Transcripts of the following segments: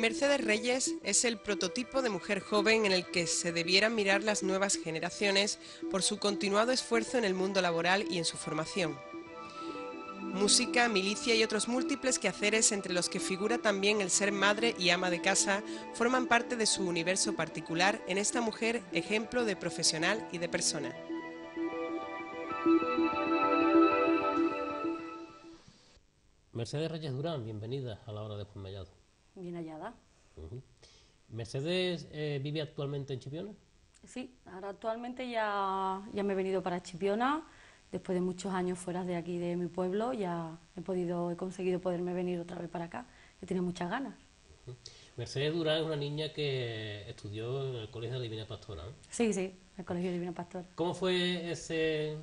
Mercedes Reyes es el prototipo de mujer joven en el que se debieran mirar las nuevas generaciones por su continuado esfuerzo en el mundo laboral y en su formación. Música, milicia y otros múltiples quehaceres entre los que figura también el ser madre y ama de casa forman parte de su universo particular en esta mujer ejemplo de profesional y de persona. Mercedes Reyes Durán, bienvenida a la hora de Fumellado. Bien hallada. ¿Mercedes eh, vive actualmente en Chipiona? Sí, ahora actualmente ya, ya me he venido para Chipiona. Después de muchos años fuera de aquí, de mi pueblo, ya he, podido, he conseguido poderme venir otra vez para acá. Que tiene muchas ganas. Mercedes Durán es una niña que estudió en el Colegio de Divina Pastora. Sí, sí, el Colegio de Divina Pastora. ¿Cómo fue ese,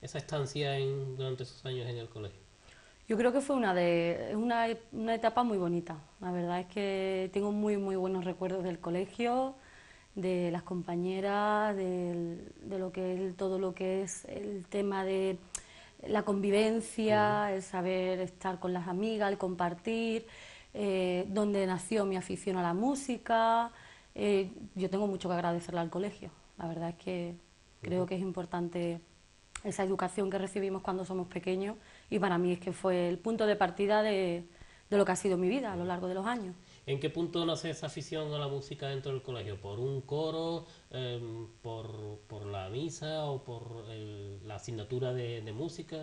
esa estancia en, durante esos años en el colegio? Yo creo que fue una, de, una, etapa muy bonita. La verdad es que tengo muy, muy buenos recuerdos del colegio, de las compañeras, de lo que todo lo que es el tema de la convivencia, el saber estar con las amigas, el compartir, eh, donde nació mi afición a la música. Eh, yo tengo mucho que agradecerle al colegio. La verdad es que creo que es importante esa educación que recibimos cuando somos pequeños y para mí es que fue el punto de partida de, de lo que ha sido mi vida a lo largo de los años. ¿En qué punto nace esa afición a la música dentro del colegio? ¿Por un coro, em, por, por, la misa o por eh, la asignatura de, música?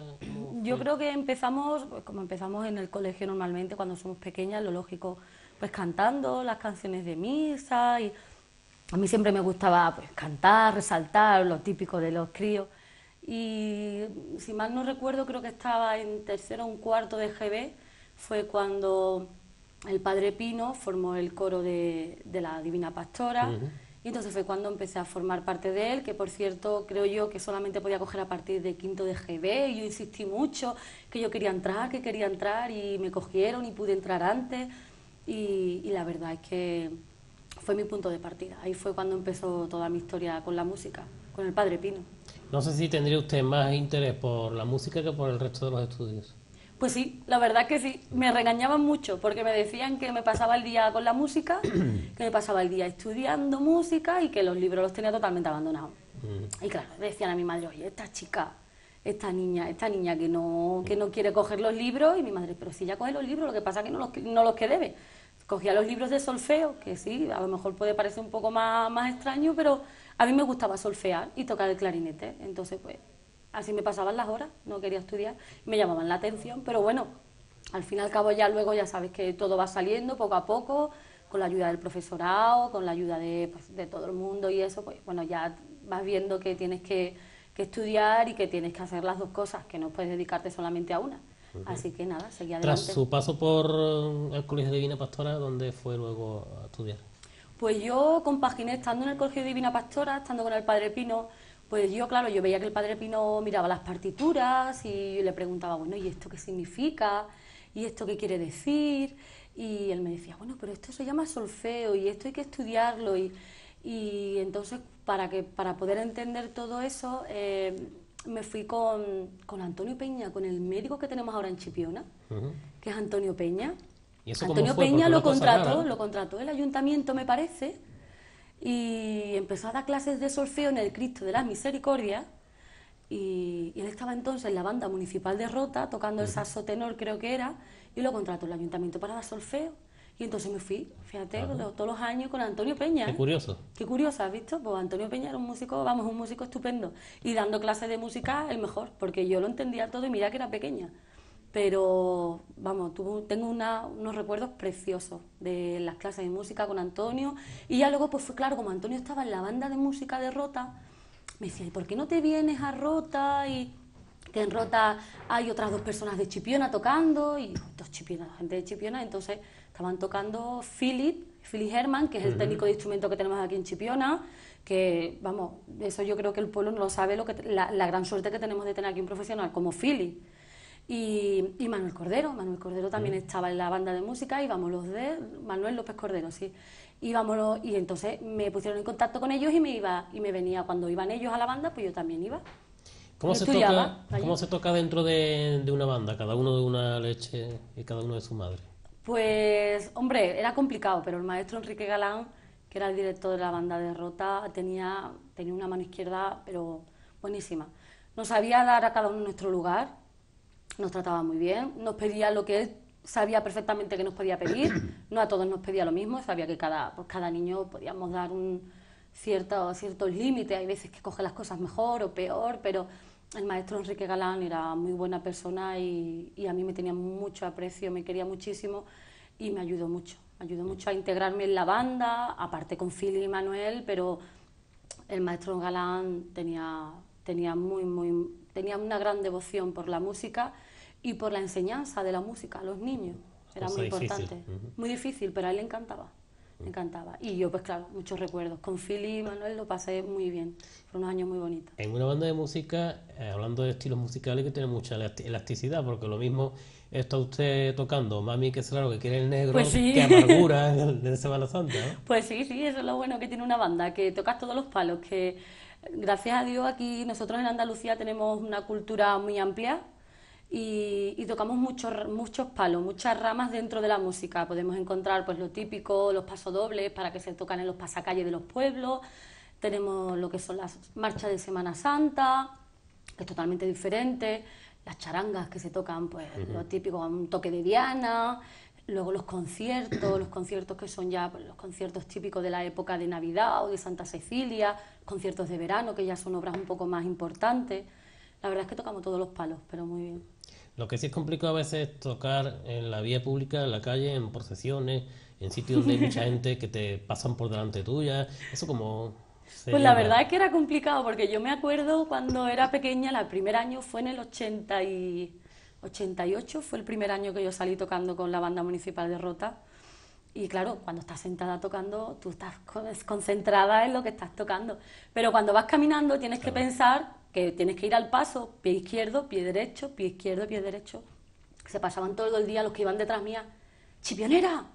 Yo creo que empezamos, pues, como empezamos en el colegio normalmente cuando somos pequeñas, lo lógico, pues cantando las canciones de misa y a mí siempre me gustaba pues, cantar, resaltar, lo típico de los críos y si mal no recuerdo creo que estaba en tercero o un cuarto de GB, fue cuando el padre Pino formó el coro de, la Divina Pastora. Y entonces fue cuando empecé a formar parte de él, que por cierto creo yo que solamente podía coger a partir de quinto de GB. Y yo insistí mucho, que yo quería entrar, que quería entrar y me cogieron y pude entrar antes. y la verdad es que fue mi punto de partida. Ahí fue cuando empezó toda mi historia con la música, con el padre Pino. No sé si tendría usted más interés por la música que por el resto de los estudios. Pues sí, la verdad que sí. Me regañaban mucho porque me decían que me pasaba el día con la música, que me pasaba el día estudiando música y que los libros los tenía totalmente abandonados. Mm. Y claro, decían a mi madre, oye, esta chica, esta niña, esta niña que no, que no quiere coger los libros, y mi madre, pero si ya coge los libros, lo que pasa es que no los, no los que debe. Cogía los libros de solfeo, que sí, a lo mejor puede parecer un poco más, más extraño, pero a mí me gustaba solfear y tocar el clarinete, entonces pues así me pasaban las horas, no quería estudiar, me llamaban la atención, pero bueno, al fin y al cabo ya luego ya sabes que todo va saliendo poco a poco, con la ayuda del profesorado, con la ayuda de, pues, todo el mundo y eso, pues bueno, ya vas viendo que tienes que, estudiar y que tienes que hacer las dos cosas, que no puedes dedicarte solamente a una. Así que nada, seguía adelante. Tras su paso por el Colegio Divina Pastora, ¿dónde fue luego a estudiar? Pues yo compaginé estando en el Colegio Divina Pastora, estando con el Padre Pino, pues yo, claro, yo veía que el Padre Pino miraba las partituras y le preguntaba, bueno, ¿y esto qué significa? ¿Y esto qué quiere decir? Y él me decía, bueno, pero esto se llama solfeo y esto hay que estudiarlo. Y, entonces, para, que, para poder entender todo eso, eh, me fui con, con, Antonio Peña, con el médico que tenemos ahora en Chipiona, que es Antonio Peña. Antonio Peña lo contrató, eh? lo contrató el ayuntamiento, me parece, y empezó a dar clases de solfeo en el Cristo de la Misericordias. Y, él estaba entonces en la banda municipal de Rota, tocando el saxo tenor, creo que era, y lo contrató el ayuntamiento para dar solfeo. Y entonces me fui, fíjate, todos los años con Antonio Peña. Qué ¿eh? curioso. Qué curioso, ¿has visto? Pues Antonio Peña era un músico, vamos, un músico estupendo. Y dando clases de música, el mejor, porque yo lo entendía todo y mira que era pequeña pero vamos, tengo unos recuerdos preciosos de las clases de música con Antonio y ya luego pues fue claro, como Antonio estaba en la banda de música de Rota, me decía, ¿y por qué no te vienes a Rota? Y que en Rota hay otras dos personas de Chipiona tocando y dos Chipionas, gente de Chipiona, entonces estaban tocando Philip, Philip Herman, que es el técnico de instrumento que tenemos aquí en Chipiona, que vamos, eso yo creo que el pueblo no lo sabe, la, la gran suerte que tenemos de tener aquí un profesional como Philip y, Manuel Cordero. Manuel Cordero también estaba en la banda de música, íbamos los de Manuel López Cordero, sí. Íbamos los, y entonces me pusieron en contacto con ellos y me iba y me venía. Cuando iban ellos a la banda, pues yo también iba. ¿Cómo, se toca, ¿cómo se toca, dentro de, una banda? Cada uno de una leche y cada uno de su madre. Pues, hombre, era complicado, pero el maestro Enrique Galán, que era el director de la banda de Rota, tenía, tenía una mano izquierda, pero buenísima. Nos sabía dar a cada uno nuestro lugar nos trataba muy bien, nos pedía lo que él sabía perfectamente que nos podía pedir, no a todos nos pedía lo mismo, sabía que cada, pues cada niño podíamos dar un cierto, límite, hay veces que coge las cosas mejor o peor, pero el maestro Enrique Galán era muy buena persona y, a mí me tenía mucho aprecio, me quería muchísimo y me ayudó mucho. ayudó mucho a integrarme en la banda, aparte con Fili y Manuel, pero el maestro Galán tenía, tenía muy, muy, tenía una gran devoción por la música y por la enseñanza de la música a los niños. Era muy importante, muy difícil, pero a él le encantaba. encantaba. Y yo, pues claro, muchos recuerdos. Con Philly y Manuel lo pasé muy bien. Fueron unos años muy bonitos. En una banda de música, eh, hablando de estilos musicales, que tiene mucha elasticidad, porque lo mismo está usted tocando Mami, que es claro que quiere el negro, pues que amargura en Semana Santa. Pues sí, sí, eso es lo bueno que tiene una banda, que toca todos los palos, que Gracias a Dios aquí nosotros en Andalucía tenemos una cultura muy amplia y, tocamos muchos, muchos palos, muchas ramas dentro de la música. Podemos encontrar pues lo típico, los pasodobles para que se tocan en los pasacalles de los pueblos, tenemos lo que son las marchas de Semana Santa, que es totalmente diferente, las charangas que se tocan, pues lo típico, un toque de diana, Luego los conciertos, los conciertos que son ya pues, los conciertos típicos de la época de Navidad o de Santa Cecilia, conciertos de verano, que ya son obras un poco más importantes. La verdad es que tocamos todos los palos, pero muy bien. Lo que sí es complicado a veces es tocar en la vía pública, en la calle, en procesiones, en sitios donde hay mucha gente que te pasan por delante tuya. Eso como... pues la verdad es que era complicado, porque yo me acuerdo cuando era pequeña, el primer año fue en el 80 y... 88 fue el primer año que yo salí tocando con la banda municipal de Rota. Y claro, cuando estás sentada tocando, tú estás concentrada en lo que estás tocando. Pero cuando vas caminando tienes que pensar que tienes que ir al paso, pie izquierdo, pie derecho, pie izquierdo, pie derecho. Se pasaban todo el día los que iban detrás mía, chipionera,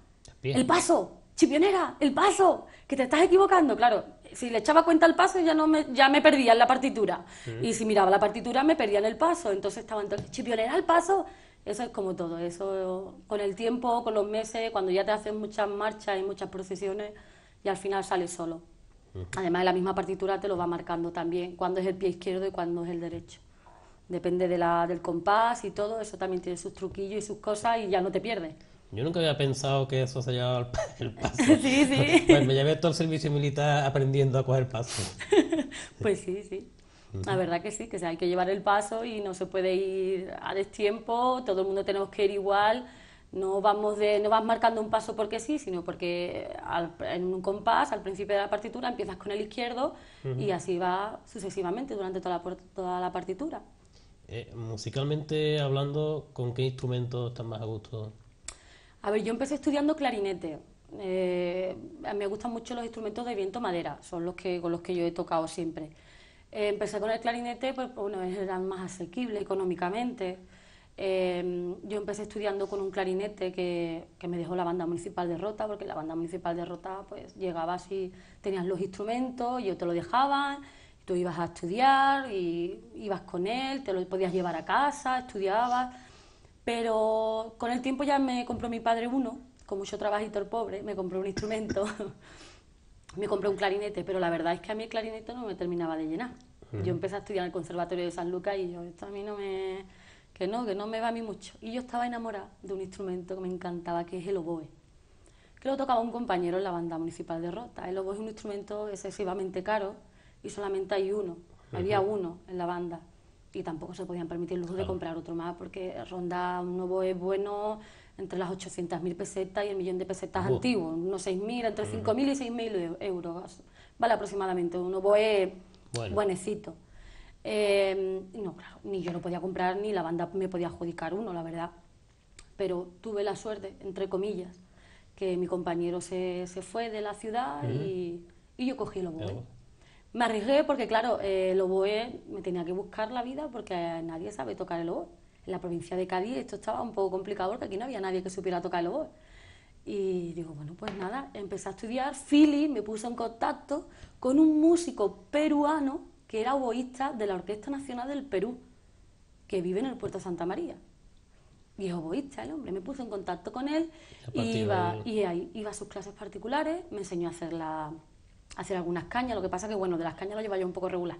el paso, chipionera, el paso, que te estás equivocando. Claro, si le echaba cuenta al paso ya no me, ya me perdía en la partitura. Y si miraba la partitura me perdía en el paso. Entonces estaba entonces, chipionera al paso. Eso es como todo, eso con el tiempo, con los meses, cuando ya te hacen muchas marchas y muchas procesiones y al final sale solo. Además la misma partitura te lo va marcando también, cuándo es el pie izquierdo y cuándo es el derecho. Depende de la, del compás y todo, eso también tiene sus truquillos y sus cosas y ya no te pierdes. Yo nunca había pensado que eso se llevaba el, paso. sí, sí. Pues me llevé todo el servicio militar aprendiendo a coger paso. pues sí, sí. La verdad que sí, que hay que llevar el paso y no se puede ir a destiempo, todo el mundo tenemos que ir igual, no vamos de, no vas marcando un paso porque sí, sino porque en un compás, al principio de la partitura, empiezas con el izquierdo y así va sucesivamente durante toda la, toda la partitura. Eh, musicalmente hablando, ¿con qué instrumento estás más a gusto? A ver, yo empecé estudiando clarinete. Eh, me gustan mucho los instrumentos de viento madera, son los que con los que yo he tocado siempre. Eh, empecé con el clarinete, pues, pues bueno, eran más asequible económicamente. Eh, yo empecé estudiando con un clarinete que, me dejó la banda municipal de Rota, porque la banda municipal de Rota pues llegabas y tenías los instrumentos, yo te lo dejaban, tú ibas a estudiar y ibas con él, te lo podías llevar a casa, estudiabas pero con el tiempo ya me compró mi padre uno, con mucho trabajito el pobre, me compró un instrumento, me compró un clarinete, pero la verdad es que a mí el clarinete no me terminaba de llenar. Mm. Yo empecé a estudiar en el Conservatorio de San Lucas y yo, esto a mí no me... que no, que no me va a mí mucho. Y yo estaba enamorada de un instrumento que me encantaba, que es el oboe que lo tocaba un compañero en la banda municipal de Rota. El oboe es un instrumento excesivamente caro y solamente hay uno, había uno en la banda y tampoco se podían permitir los de comprar otro más porque ronda un nuevo es bueno entre las 800.000 pesetas y el millón de pesetas antiguos, unos 6.000, entre 5.000 y 6.000 e- euros, vale aproximadamente, un oboe bueno. buenecito. Em, no, claro, ni yo lo podía comprar, ni la banda me podía adjudicar uno, la verdad. Pero tuve la suerte, entre comillas, que mi compañero se, fue de la ciudad y, y, yo cogí el oboe. Me arriesgué porque, claro, eh, el oboe me tenía que buscar la vida porque nadie sabe tocar el oboe. En la provincia de Cádiz esto estaba un poco complicado porque aquí no había nadie que supiera tocar el oboe. Y digo, bueno, pues nada, empecé a estudiar Philly, me puso en contacto con un músico peruano que era oboísta de la Orquesta Nacional del Perú, que vive en el Puerto Santa María. Y es oboísta el hombre, me puso en contacto con él, iba, y iba a sus clases particulares, me enseñó a hacer la, hacer algunas cañas, lo que pasa que, bueno, de las cañas lo lleva yo un poco regular,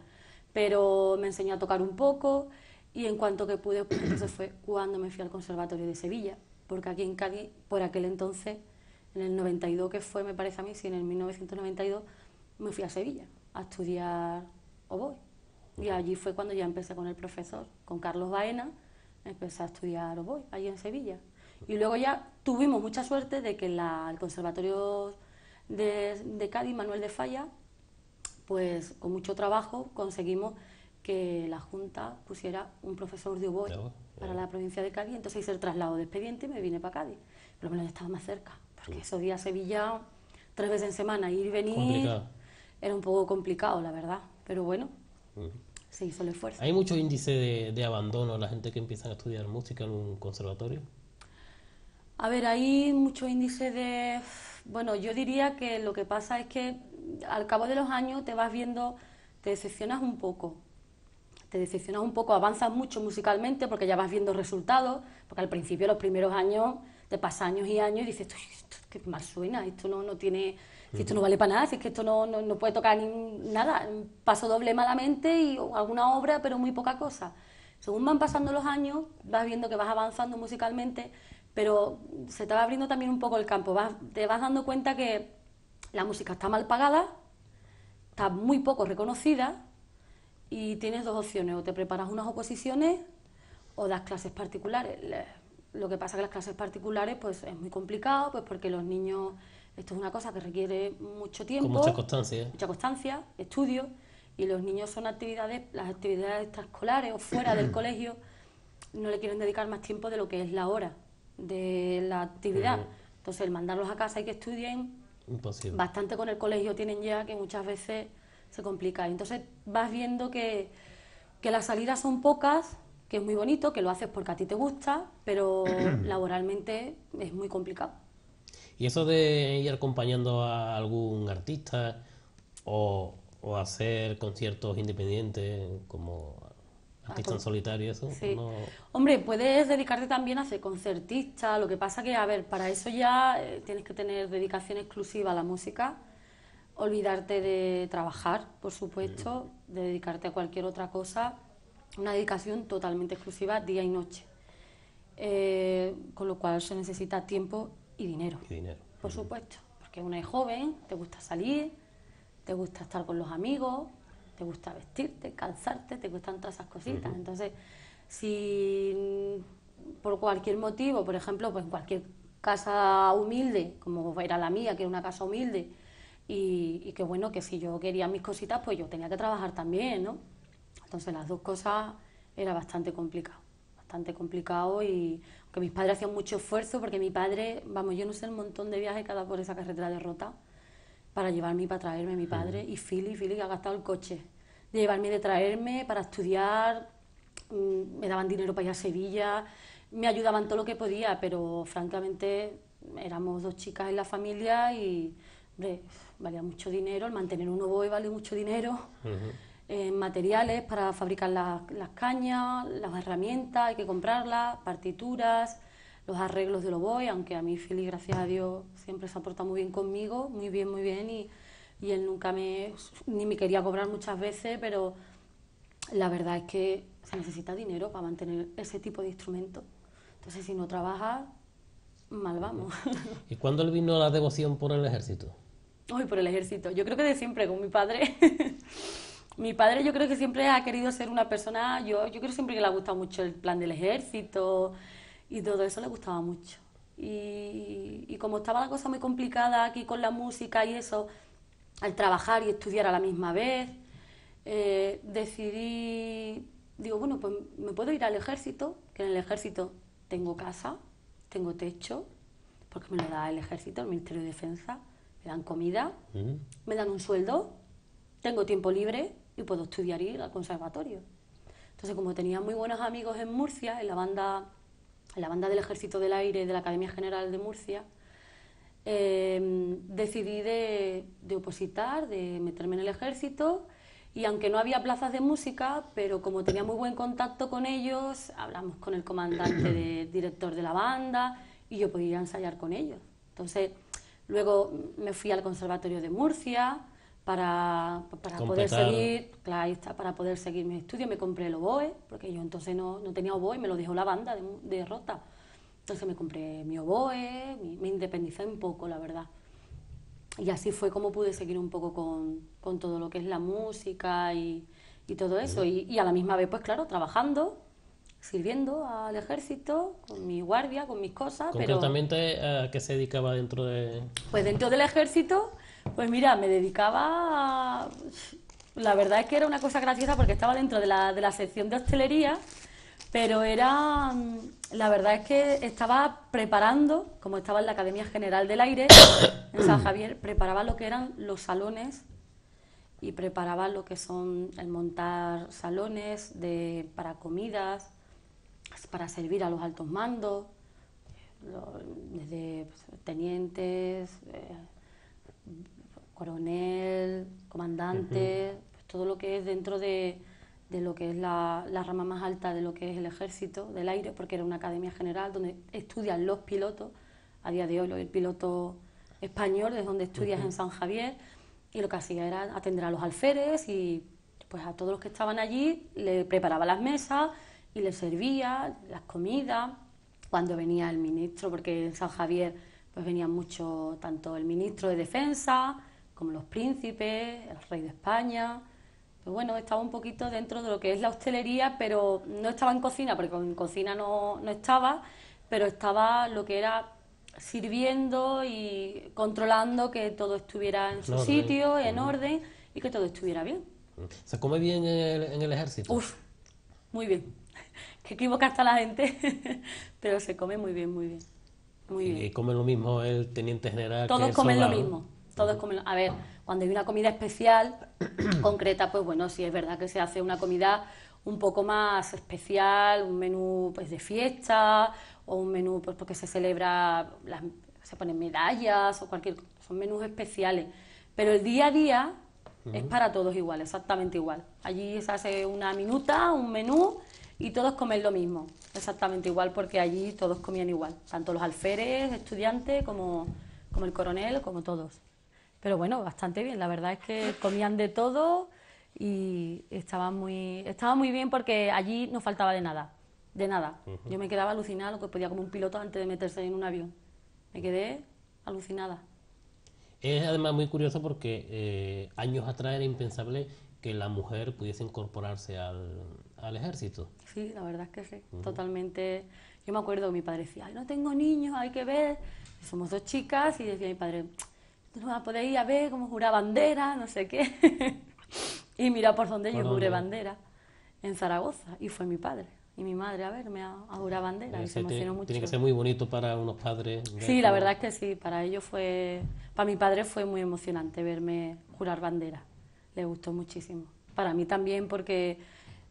pero me enseñó a tocar un poco y en cuanto que pude, pues, fue cuando me fui al Conservatorio de Sevilla, porque aquí en Cádiz, por aquel entonces, en el 92 que fue, me parece a mí, si en el 1992, me fui a Sevilla a estudiar oboe. Y allí fue cuando ya empecé con el profesor, con Carlos Baena, empecé a estudiar oboe, allí en Sevilla. Y luego ya tuvimos mucha suerte de que el Conservatorio de, Cádiz, Manuel de Falla, pues con mucho trabajo conseguimos que la Junta pusiera un profesor de oboe para eh. la provincia de Cádiz. Entonces hice el traslado de expediente y me vine para Cádiz. Pero menos estaba más cerca, porque esos días Sevilla, tres veces en semana, ir y venir, era un poco complicado, la verdad. Pero bueno, se hizo el esfuerzo. ¿Hay mucho índice de, de abandono la gente que empieza a estudiar música en un conservatorio? A ver, hay muchos índices de... Bueno, yo diría que lo que pasa es que al cabo de los años te vas viendo, te decepcionas un poco. Te decepcionas un poco, avanzas mucho musicalmente porque ya vas viendo resultados, porque al principio, los primeros años, te pasa años y años y dices, esto, qué mal suena, esto no, tiene... esto no vale para nada, si es que esto no, no, puede tocar ni nada, paso doble malamente y alguna obra, pero muy poca cosa. Según van pasando los años, vas viendo que vas avanzando musicalmente pero se te va abriendo también un poco el campo. te vas dando cuenta que la música está mal pagada, está muy poco reconocida y tienes dos opciones, o te preparas unas oposiciones o das clases particulares. Lo que pasa que las clases particulares pues es muy complicado, pues porque los niños esto es una cosa que requiere mucho tiempo, mucha constancia, ¿eh? mucha constancia, estudio y los niños son actividades, las actividades extraescolares o fuera del colegio no le quieren dedicar más tiempo de lo que es la hora de la actividad. Mm. Entonces, el mandarlos a casa y que estudien, bastante con el colegio tienen ya, que muchas veces se complica. Entonces, vas viendo que, las salidas son pocas, que es muy bonito, que lo haces porque a ti te gusta, pero laboralmente es muy complicado. ¿Y eso de ir acompañando a algún artista o, o hacer conciertos independientes como Artista en solitario, eso. Sí. Pues Hombre, puedes dedicarte también a ser concertista. Lo que pasa que, a ver, para eso ya eh, tienes que tener dedicación exclusiva a la música, olvidarte de trabajar, por supuesto, mm. de dedicarte a cualquier otra cosa. Una dedicación totalmente exclusiva día y noche. Eh, con lo cual se necesita tiempo y dinero. Y dinero. Por mm. supuesto, porque una es joven, te gusta salir, te gusta estar con los amigos, te gusta vestirte, calzarte, te gustan todas esas cositas. Entonces, si mm, por cualquier motivo, por ejemplo, pues cualquier casa humilde, como era la mía, que era una casa humilde, y, que bueno, que si yo quería mis cositas, pues yo tenía que trabajar también, ¿no? Entonces las dos cosas era bastante complicado, bastante complicado y que mis padres hacían mucho esfuerzo, porque mi padre, vamos, yo no sé el montón de viajes que ha por esa carretera derrota para llevarme y para traerme a mi padre. Y Fili, Fili, ha gastado el coche. De llevarme y de traerme para estudiar. Mm, me daban dinero para ir a Sevilla. Me ayudaban todo lo que podía, pero francamente éramos dos chicas en la familia y valía mucho dinero. El mantener un oboe vale mucho dinero. materiales para fabricar las, las cañas, las herramientas, hay que comprarlas, partituras, los arreglos del oboe, aunque a mí Fili, gracias a Dios, siempre se ha portado muy bien conmigo, muy bien, muy bien, y, él nunca me, ni me quería cobrar muchas veces, pero la verdad es que se necesita dinero para mantener ese tipo de instrumento. Entonces, si no trabaja, mal vamos. ¿Y cuándo le vino la devoción por el ejército? Hoy por el ejército. Yo creo que de siempre, con mi padre. mi padre yo creo que siempre ha querido ser una persona, yo, yo creo siempre que le ha gustado mucho el plan del ejército y todo eso le gustaba mucho. Y, como estaba la cosa muy complicada aquí con la música y eso, al trabajar y estudiar a la misma vez, eh, decidí, digo, bueno, pues me puedo ir al ejército, que en el ejército tengo casa, tengo techo, porque me lo da el ejército, el Ministerio de Defensa, me dan comida, me dan un sueldo, tengo tiempo libre y puedo estudiar y ir al conservatorio. Entonces, como tenía muy buenos amigos en Murcia, en la banda la banda del Ejército del Aire de la Academia General de Murcia, eh, decidí de, opositar, de meterme en el ejército y aunque no había plazas de música, pero como tenía muy buen contacto con ellos, hablamos con el comandante de, director de la banda y yo podía ensayar con ellos. Entonces, luego me fui al Conservatorio de Murcia, para, para poder seguir, claro, está, para poder seguir mis estudios. Me compré el oboe, porque yo entonces no, no tenía oboe, me lo dejó la banda de, Rota. Entonces me compré mi oboe, me independicé un poco, la verdad. Y así fue como pude seguir un poco con, con todo lo que es la música y, y todo eso. Y, y, a la misma vez, pues claro, trabajando, sirviendo al ejército, con mi guardia, con mis cosas. ¿Concretamente pero, a qué se dedicaba dentro de...? Pues dentro del ejército pues mira, me dedicaba. La verdad es que era una cosa graciosa porque estaba dentro de la, de la sección de hostelería, pero era. Mm, la verdad es que estaba preparando, como estaba en la Academia General del Aire, en San Javier, preparaba lo que eran los salones y preparaba lo que son el montar salones de, para comidas, para servir a los altos mandos, desde pues, tenientes, eh, coronel, comandante, pues todo lo que es dentro de, de lo que es la, rama más alta de lo que es el ejército del aire, porque era una academia general donde estudian los pilotos, a día de hoy el piloto español es donde estudias en San Javier, y lo que hacía era atender a los alferes y pues a todos los que estaban allí le preparaba las mesas y le servía las comidas, cuando venía el ministro, porque en San Javier pues venían mucho tanto el ministro de Defensa, como los príncipes, el rey de España. Pues bueno, estaba un poquito dentro de lo que es la hostelería, pero no estaba en cocina, porque en cocina no, estaba, pero estaba lo que era sirviendo y controlando que todo estuviera en, su sitio, en orden y que todo estuviera bien. Mm. ¿Se come bien en el, ejército? Uf, muy bien. que equivoca hasta la gente, pero se come muy bien, muy bien. Muy ¿Y come lo mismo el teniente general? Todos comen lo mismo todos comen. A ver, cuando hay una comida especial concreta, pues bueno, sí es verdad que se hace una comida un poco más especial, un menú pues de fiesta o un menú pues porque se celebra, se ponen medallas o cualquier, son menús especiales. Pero el día a día es para todos igual, exactamente igual. Allí se hace una minuta, un menú y todos comen lo mismo, exactamente igual, porque allí todos comían igual, tanto los alférez, estudiantes, como, como el coronel, como todos. Pero bueno, bastante bien. La verdad es que comían de todo y estaba muy, estaba muy bien porque allí no faltaba de nada. De nada. Yo me quedaba alucinada, lo que podía como un piloto antes de meterse en un avión. Me quedé alucinada. Es además muy curioso porque eh, años atrás era impensable que la mujer pudiese incorporarse al, ejército. Sí, la verdad es que sí, totalmente. Yo me acuerdo mi padre decía, Ay, no tengo niños, hay que ver. Somos dos chicas y decía mi padre, no a ir a ver cómo jurar bandera, no sé qué. y mira por donde yo juré bandera, en Zaragoza, y fue mi padre. Y mi madre a verme a, jurar bandera, y, se emocionó mucho. Tiene que ser muy bonito para unos padres. Sí, la verdad es que sí, para ellos fue, para mi padre fue muy emocionante verme jurar bandera, le gustó muchísimo. Para mí también porque,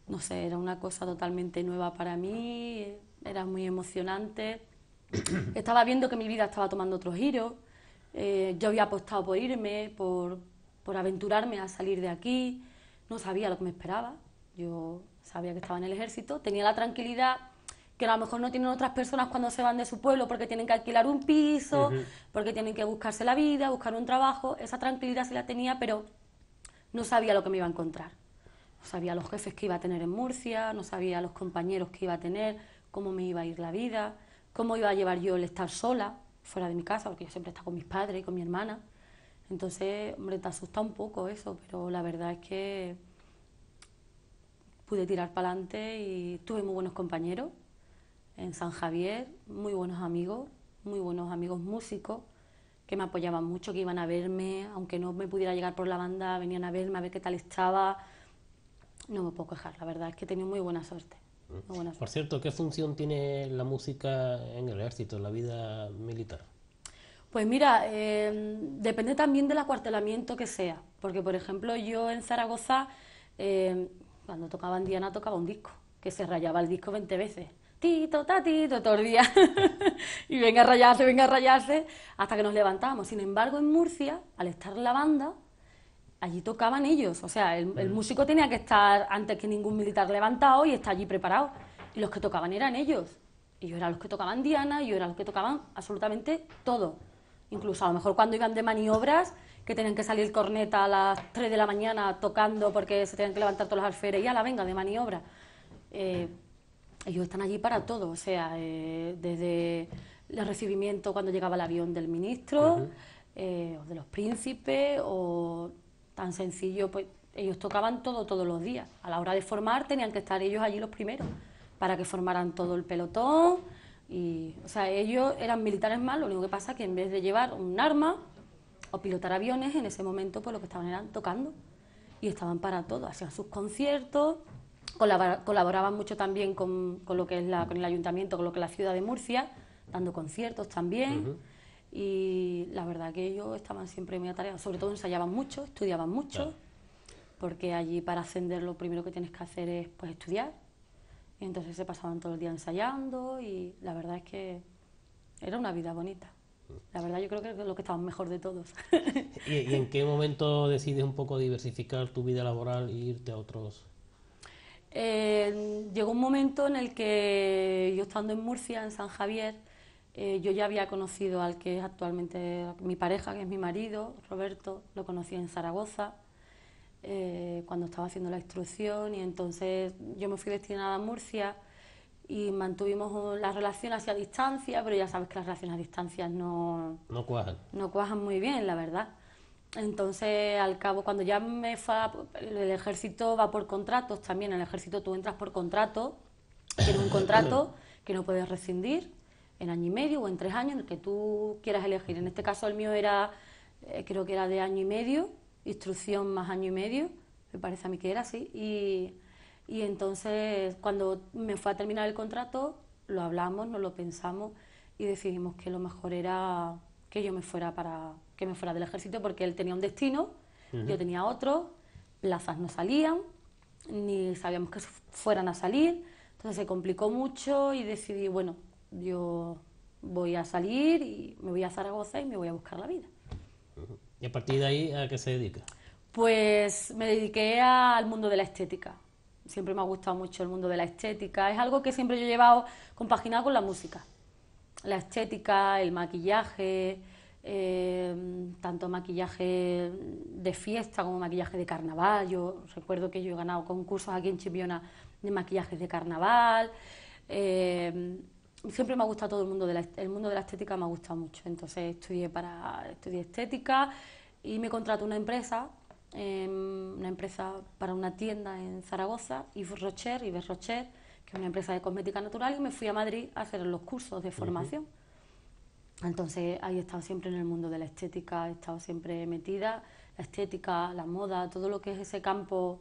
no sé, era una cosa totalmente nueva para mí, era muy emocionante. estaba viendo que mi vida estaba tomando otro giro, eh, yo había apostado por irme, por, aventurarme a salir de aquí, no sabía lo que me esperaba, yo sabía que estaba en el ejército, tenía la tranquilidad que a lo mejor no tienen otras personas cuando se van de su pueblo porque tienen que alquilar un piso, porque tienen que buscarse la vida, buscar un trabajo, esa tranquilidad sí la tenía, pero no sabía lo que me iba a encontrar. No sabía los jefes que iba a tener en Murcia, no sabía los compañeros que iba a tener, cómo me iba a ir la vida, cómo iba a llevar yo el estar sola fuera de mi casa, porque yo siempre estaba con mis padres y con mi hermana. Entonces, hombre, te asusta un poco eso, pero la verdad es que pude tirar para adelante y tuve muy buenos compañeros en San Javier, muy buenos amigos, muy buenos amigos músicos que me apoyaban mucho, que iban a verme, aunque no me pudiera llegar por la banda, venían a verme, a ver qué tal estaba. No me puedo quejar, la verdad es que he tenido muy buena suerte. Por cierto, ¿qué función tiene la música en el ejército, en la vida militar? Pues mira, em, depende también del acuartelamiento que sea, porque por ejemplo yo en Zaragoza, em, cuando tocaba Diana tocaba un disco, que se rayaba el disco 20 veces tito, tatito, todo el día. y venga a rayarse, venga a rayarse, hasta que nos levantamos. Sin embargo, en Murcia, al estar la banda, allí tocaban ellos. O sea, el, mm. músico tenía que estar antes que ningún militar levantado y está allí preparado. Y los que tocaban eran ellos. Y yo era los que tocaban Diana, y yo era los que tocaban absolutamente todo. Incluso a lo mejor cuando iban de maniobras, que tenían que salir corneta a las 3 de la mañana tocando porque se tenían que levantar todos los alferes y a la venga de maniobra. Eh, ellos están allí para todo, o sea, eh, desde el recibimiento cuando llegaba el avión del ministro, eh, o de los príncipes, o tan sencillo, pues ellos tocaban todo todos los días. A la hora de formar tenían que estar ellos allí los primeros para que formaran todo el pelotón. Y, o sea, ellos eran militares más, lo único que pasa que en vez de llevar un arma o pilotar aviones, en ese momento pues lo que estaban eran tocando y estaban para todo, hacían sus conciertos, colaboraban mucho también con, con lo que es la, con el ayuntamiento, con lo que es la ciudad de Murcia, dando conciertos también y la verdad que ellos estaban siempre muy atareados, sobre todo ensayaban mucho, estudiaban mucho, porque allí para ascender lo primero que tienes que hacer es pues estudiar, y entonces se pasaban todo el días ensayando y la verdad es que era una vida bonita. La verdad yo creo que es lo que estaban mejor de todos. ¿Y, en qué momento decides un poco diversificar tu vida laboral e irte a otros? Eh, llegó un momento en el que yo estando en Murcia, en San Javier, eh, yo ya había conocido al que es actualmente mi pareja, que es mi marido, Roberto, lo conocí en Zaragoza, eh, cuando estaba haciendo la instrucción y entonces yo me fui destinada a Murcia y mantuvimos la relación hacia distancia, pero ya sabes que las relaciones a distancia no, cuajan. muy bien, la verdad. Entonces, al cabo, cuando ya me el ejército va por contratos también, en el ejército tú entras por contrato, tienes un contrato que no puedes rescindir en año y medio o en tres años, en el que tú quieras elegir. En este caso el mío era, eh, creo que era de año y medio, instrucción más año y medio, me parece a mí que era así. Y, entonces cuando me fue a terminar el contrato, lo hablamos, nos lo pensamos y decidimos que lo mejor era que yo me fuera para que me fuera del ejército porque él tenía un destino, yo tenía otro, plazas no salían, ni sabíamos que fueran a salir, entonces se complicó mucho y decidí, bueno, yo voy a salir y me voy a Zaragoza y me voy a buscar la vida. ¿Y a partir de ahí a qué se dedica? Pues me dediqué al mundo de la estética. Siempre me ha gustado mucho el mundo de la estética. Es algo que siempre yo he llevado compaginado con la música. La estética, el maquillaje, eh, tanto maquillaje de fiesta como maquillaje de carnaval. Yo recuerdo que yo he ganado concursos aquí en Chipiona de maquillajes de carnaval. Eh, siempre me ha gustado todo el mundo, de la, el mundo de la estética me ha gustado mucho, entonces estudié, para, estudié estética y me contrató una empresa, em, una empresa para una tienda en Zaragoza, y Rocher, Yves Rocher, que es una empresa de cosmética natural, y me fui a Madrid a hacer los cursos de formación. Entonces ahí he estado siempre en el mundo de la estética, he estado siempre metida, la estética, la moda, todo lo que es ese campo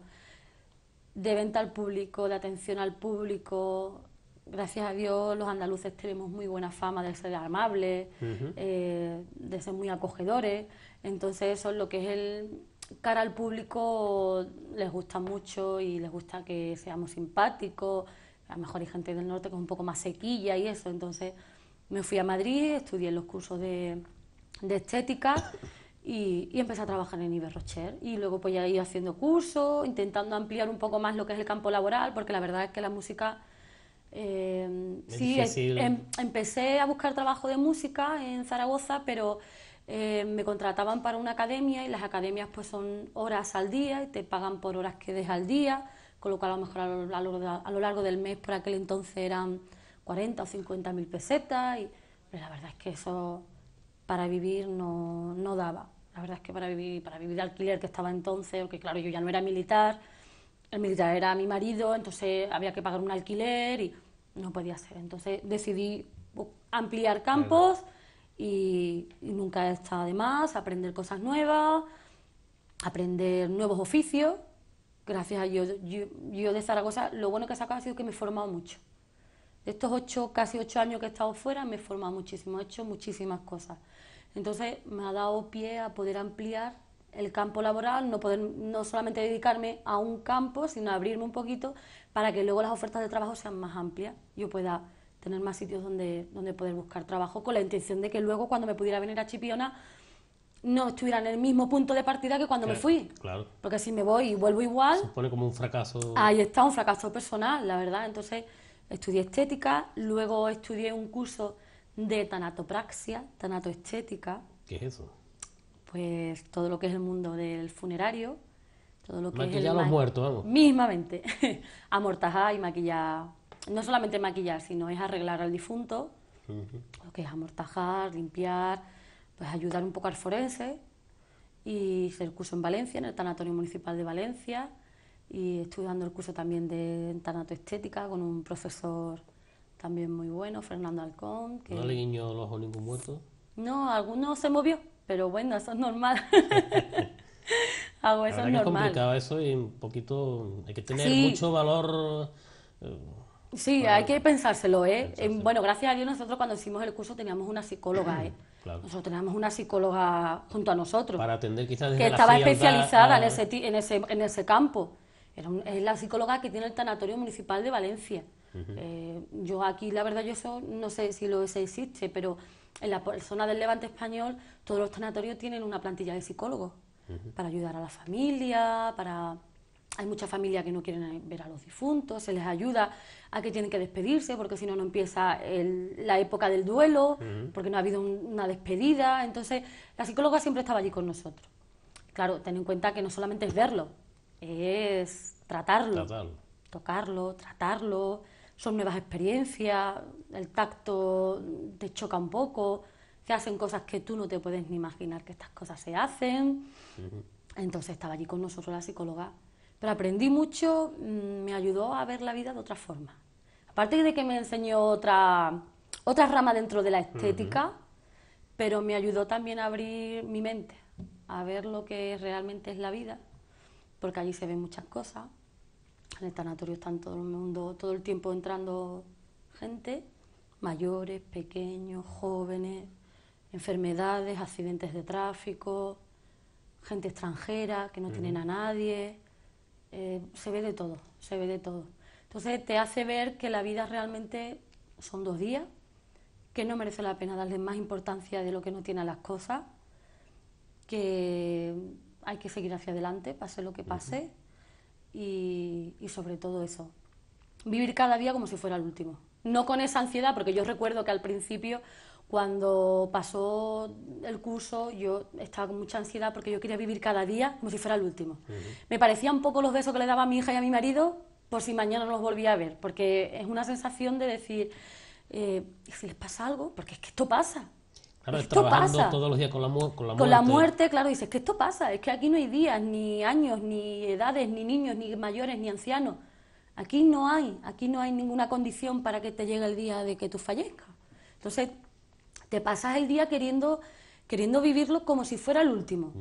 de venta al público, de atención al público, gracias a Dios los andaluces tenemos muy buena fama de ser amables, eh, de ser muy acogedores, entonces eso es lo que es el cara al público les gusta mucho y les gusta que seamos simpáticos, a lo mejor hay gente del norte que es un poco más sequilla y eso, entonces me fui a Madrid, estudié los cursos de, estética y, empecé a trabajar en Iberrocher y luego pues ya iba haciendo cursos, intentando ampliar un poco más lo que es el campo laboral, porque la verdad es que la música Em, sí, em, empecé a buscar trabajo de música en Zaragoza, pero em, me contrataban para una academia y las academias pues son horas al día y te pagan por horas que des al día, con lo cual a lo mejor a lo, largo del mes por aquel entonces eran 40 o 50 mil pesetas, y, pero la verdad es que eso para vivir no, daba. La verdad es que para vivir, para vivir de alquiler que estaba entonces, porque claro, yo ya no era militar, el militar era mi marido, entonces había que pagar un alquiler y no podía ser. Entonces decidí uh, ampliar campos y, nunca nunca estado de más aprender cosas nuevas, aprender nuevos oficios. Gracias a yo, yo, de Zaragoza, lo bueno que he sacado ha sido que me he formado mucho. De estos ocho, casi ocho años que he estado fuera, me he formado muchísimo, he hecho muchísimas cosas. Entonces me ha dado pie a poder ampliar el campo laboral, no poder no solamente dedicarme a un campo, sino abrirme un poquito para que luego las ofertas de trabajo sean más amplias. Yo pueda tener más sitios donde, donde poder buscar trabajo con la intención de que luego cuando me pudiera venir a Chipiona no estuviera en el mismo punto de partida que cuando me fui. Claro. Porque si me voy y vuelvo igual... Se pone como un fracaso. Ahí está, un fracaso personal, la verdad. Entonces estudié estética, luego estudié un curso de tanatopraxia, tanatoestética. ¿Qué es eso? pues todo lo que es el mundo del funerario, todo lo que es el los muertos, vamos. Mismamente, amortajar y maquillar, no solamente maquillar, sino es arreglar al difunto, lo que es amortajar, limpiar, pues ayudar un poco al forense y hice el curso en Valencia, en el Tanatorio Municipal de Valencia y estuve dando el curso también de tanatoestética con un profesor también muy bueno, Fernando Alcón. Que... ¿No le guiñó los ojos ningún muerto? No, alguno se movió pero bueno, eso es normal. Hago ah, eso la normal. es complicado eso y un poquito hay que tener mucho valor. Eh, sí, hay que pensárselo, ¿eh? Bueno, gracias a Dios nosotros cuando hicimos el curso teníamos una psicóloga, ¿eh? Nosotros teníamos una psicóloga junto a nosotros. Para atender quizás desde Que estaba especializada en, ah. ese, en, ese, en ese campo. es la psicóloga que tiene el Tanatorio Municipal de Valencia. Eh, yo aquí, la verdad, yo eso no sé si lo existe, pero en la zona del Levante español, todos los sanatorios tienen una plantilla de psicólogos para ayudar a la familia, para... Hay mucha familias que no quieren ver a los difuntos, se les ayuda a que tienen que despedirse porque si no, no empieza la época del duelo, porque no ha habido una despedida. Entonces, la psicóloga siempre estaba allí con nosotros. Claro, ten en cuenta que no solamente es verlo, es tratarlo, tratarlo. tocarlo, tratarlo, son nuevas experiencias, el tacto te choca un poco, se hacen cosas que tú no te puedes ni imaginar que estas cosas se hacen. Entonces estaba allí con nosotros la psicóloga. Pero aprendí mucho, mm, me ayudó a ver la vida de otra forma. Aparte de que me enseñó otra, otra rama dentro de la estética, pero me ayudó también a abrir mi mente, a ver lo que realmente es la vida, porque allí se ven muchas cosas. En el sanatorio están todo el mundo, todo el tiempo entrando gente, mayores, pequeños, jóvenes, enfermedades, accidentes de tráfico, gente extranjera que no tienen a nadie. Eh, se ve de todo, se ve de todo. Entonces te hace ver que la vida realmente son dos días, que no merece la pena darle más importancia de lo que no tiene a las cosas, que hay que seguir hacia adelante, pase lo que pase y, sobre todo eso, vivir cada día como si fuera el último. No con esa ansiedad, porque yo recuerdo que al principio, cuando pasó el curso, yo estaba con mucha ansiedad porque yo quería vivir cada día como si fuera el último. Me parecía Me parecían poco los besos que le daba a mi hija y a mi marido por si mañana no los volvía a ver, porque es una sensación de decir, eh, si les pasa algo, porque es que esto pasa, Claro, esto trabajando todos los días con la, muerte. Con la muerte, claro, dices que esto pasa, es que aquí no hay días, ni años, ni edades, ni niños, ni mayores, ni ancianos. Aquí no hay, aquí no hay ninguna condición para que te llegue el día de que tú fallezcas. Entonces, te pasas el día queriendo, queriendo vivirlo como si fuera el último.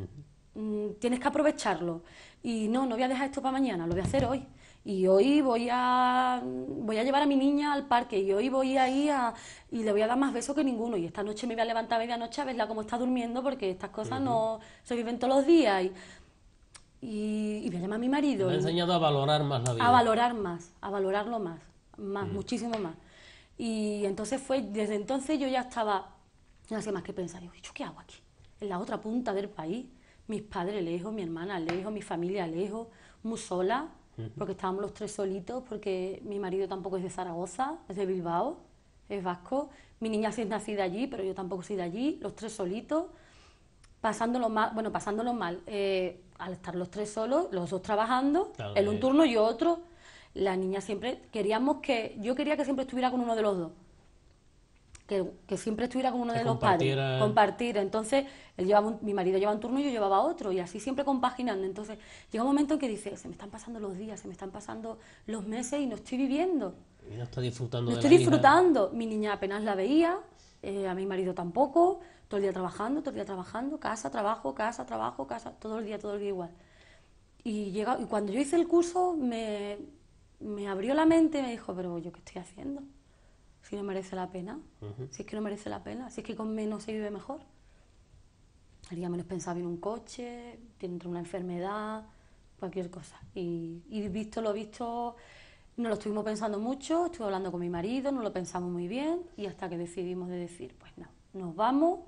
Mm, tienes que aprovecharlo. Y no, no voy a dejar esto para mañana, lo voy a hacer hoy y hoy voy a, voy a llevar a mi niña al parque y hoy voy a ir a, y le voy a dar más besos que ninguno y esta noche me voy a levantar a medianoche a verla cómo está durmiendo porque estas cosas no se viven todos los días y, y, voy a llamar a mi marido. Me ha enseñado a valorar más la vida. A valorar más, a valorarlo más, más, muchísimo más. Y entonces fue, desde entonces yo ya estaba, no sé más que pensar, digo, ¿yo qué hago aquí? En la otra punta del país, mis padres lejos, mi hermana lejos, mi familia lejos, muy sola porque estábamos los tres solitos, porque mi marido tampoco es de Zaragoza, es de Bilbao, es vasco. Mi niña sí es nacida allí, pero yo tampoco soy de allí, los tres solitos, pasándolo mal, bueno, pasándolo mal, eh, al estar los tres solos, los dos trabajando, en un turno y yo otro, la niña siempre, queríamos que, yo quería que siempre estuviera con uno de los dos que, siempre estuviera con uno de los padres, compartir. Entonces, él llevaba mi marido llevaba un turno y yo llevaba otro, y así siempre compaginando. Entonces, llega un momento en que dice, se me están pasando los días, se me están pasando los meses y no estoy viviendo. Y no está disfrutando. No estoy disfrutando. Mi niña apenas la veía, eh, a mi marido tampoco, todo el día trabajando, todo el día trabajando, casa, trabajo, casa, trabajo, casa, todo el día, todo el día igual. Y, llega, y cuando yo hice el curso me, me abrió la mente y me dijo, pero yo qué estoy haciendo si no merece la pena, si es que no merece la pena, si es que con menos se vive mejor. Haría menos pensado en un coche, dentro una enfermedad, cualquier cosa. Y, visto lo visto, no lo estuvimos pensando mucho, estuve hablando con mi marido, no lo pensamos muy bien y hasta que decidimos de decir, pues no, nos vamos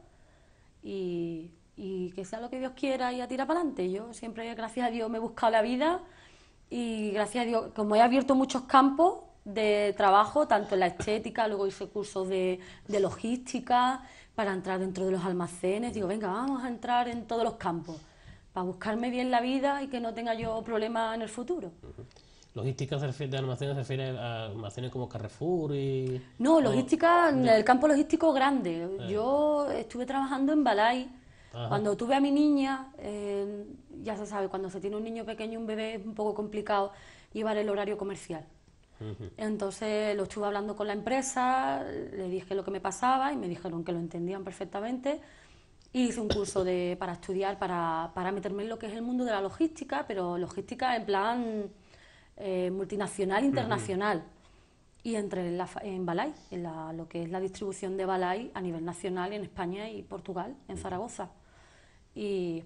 y, y que sea lo que Dios quiera y a tirar para adelante. Yo siempre, gracias a Dios, me he buscado la vida y gracias a Dios, como he abierto muchos campos, de trabajo, tanto en la estética, luego hice cursos de, de logística, para entrar dentro de los almacenes, digo, venga, vamos a entrar en todos los campos, para buscarme bien la vida y que no tenga yo problemas en el futuro. ¿Logística de almacenes se refiere a almacenes como Carrefour y...? No, logística, en el campo logístico grande. Eh. Yo estuve trabajando en Balay. Cuando tuve a mi niña, eh, ya se sabe, cuando se tiene un niño pequeño, un bebé, es un poco complicado llevar el horario comercial. Entonces lo estuve hablando con la empresa, le dije lo que me pasaba y me dijeron que lo entendían perfectamente. Y hice un curso de, para estudiar, para, meterme en lo que es el mundo de la logística, pero logística en plan eh, multinacional, internacional. Y entré en, la, en Balay, en lo que es la distribución de Balay a nivel nacional en España y Portugal, en Zaragoza. Y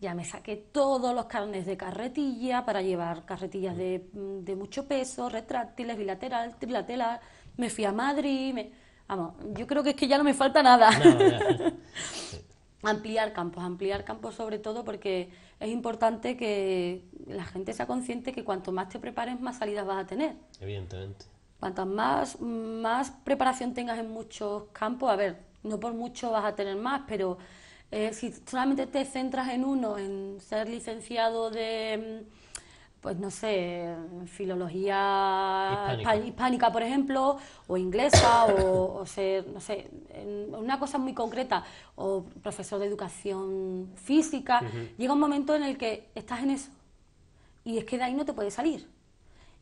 ya me saqué todos los carnes de carretilla para llevar carretillas mm, de, mucho peso, retráctiles, bilateral, trilateral. Me fui a Madrid. Vamos, yo creo que es que ya no me falta nada. ampliar campos, ampliar campos sobre todo porque es importante que la gente sea consciente que cuanto más te prepares, más salidas vas a tener. Evidentemente. Cuantas más, más preparación tengas en muchos campos, a ver, no por mucho vas a tener más, pero eh, si solamente te centras en uno, en ser licenciado de, mm, pues no sé, filología hispánica, por ejemplo, o inglesa, o, ser, no sé, una cosa muy concreta, o profesor de educación física, llega un momento en el que estás en eso y es que de ahí no te puedes salir.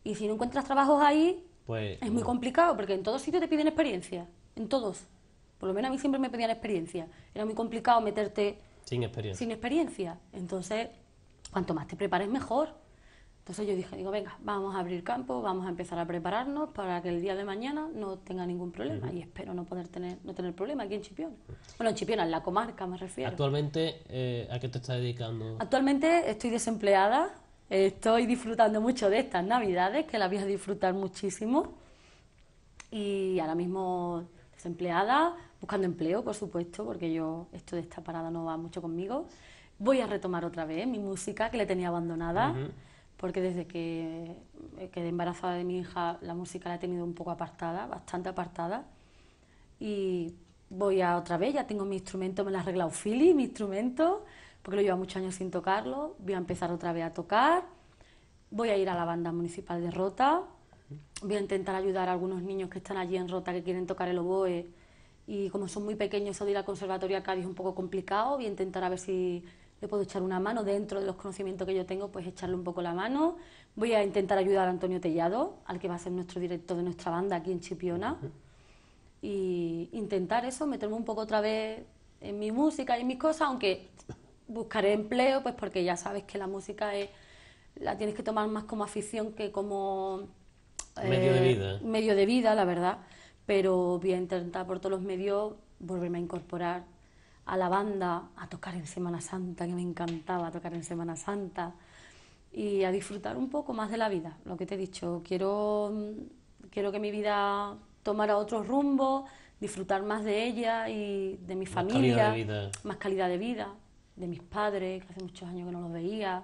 Y si no encuentras trabajos ahí, pues, es muy mm. complicado, porque en todos sitios te piden experiencia, en todos. Por lo menos a mí siempre me pedían experiencia. Era muy complicado meterte... Sin experiencia. Sin experiencia. Entonces, cuanto más te prepares, mejor. Entonces yo dije, digo, venga, vamos a abrir campo, vamos a empezar a prepararnos para que el día de mañana no tenga ningún problema. Y espero no poder tener, no tener problema aquí en Chipiona. Bueno, en Chipiona, en la comarca me refiero. ¿Actualmente eh, a qué te estás dedicando? Actualmente estoy desempleada, estoy disfrutando mucho de estas navidades, que las voy a disfrutar muchísimo. Y ahora mismo desempleada, buscando empleo, por supuesto, porque yo esto de esta parada no va mucho conmigo. Voy a retomar otra vez mi música que le tenía abandonada, porque desde que quedé embarazada de mi hija la música la he tenido un poco apartada, bastante apartada. Y voy a otra vez, ya tengo mi instrumento, me lo ha arreglado Philly, mi instrumento, porque lo llevo muchos años sin tocarlo. Voy a empezar otra vez a tocar. Voy a ir a la banda municipal de Rota. Voy a intentar ayudar a algunos niños que están allí en Rota que quieren tocar el oboe y como son muy pequeños eso de ir al conservatorio es un poco complicado, voy a intentar a ver si le puedo echar una mano dentro de los conocimientos que yo tengo, pues echarle un poco la mano. Voy a intentar ayudar a Antonio Tellado, al que va a ser nuestro director de nuestra banda aquí en Chipiona, y intentar eso, meterme un poco otra vez en mi música y en mis cosas, aunque buscaré empleo, pues porque ya sabes que la música es, la tienes que tomar más como afición que como... medio de eh, vida. Medio de vida, la verdad pero voy a intentar por todos los medios volverme a incorporar a la banda, a tocar en Semana Santa, que me encantaba tocar en Semana Santa, y a disfrutar un poco más de la vida, lo que te he dicho. Quiero, mm, quiero que mi vida tomara otro rumbo, disfrutar más de ella y de mi familia, más calidad de vida, de mis padres, que hace muchos años que no los veía,